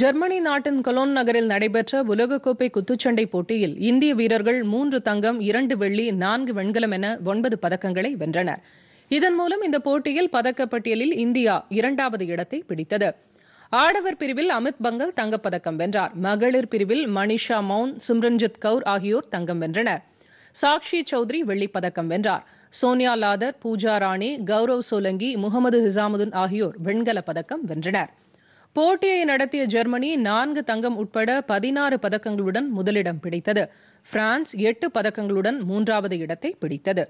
Germany நாட்டின் Cologne நகரில் நடைபெற்ற உலகக்கோப்பை குத்துச்சண்டை போட்டியில் இந்திய வீரர்கள் மூன்று தங்கம் இரண்டு வெள்ளி நான்கு வெண்கலம் என ஒன்பது பதக்கங்களை வென்றனர் இதன் மூலம் இந்த போட்டியில் பதக்கப்பட்டியலில் இந்தியா இரண்டாவது இடத்தை பிடித்தது ஆடவர் பிரிவில் அமித் பங்கல் தங்கப்பதக்கம் வென்றார் மகளிர் பிரிவில் மணிஷா மவுன் சிம்ரன்ஜித் கவுர் ஆகியோர் தங்கம் வென்றனர் சாக்ஷி சௌத்ரி வெள்ளிப்பதக்கம் வென்றார் சோனியா லாதர் பூஜா ராணி கௌரவ் சோலங்கி முகமது ஹிசாமுதீன் ஆகியோர் வெண்கலப் பதக்கம் வென்றனா் போட்டியை நடத்திய ஜெர்மனி நான்கு தங்கம் உட்பட பதினாறு பதக்கங்களுடன் முதலிடம் பிடித்தது பிரான்ஸ் எட்டு பதக்கங்களுடன் மூன்றாவது இடத்தை பிடித்தது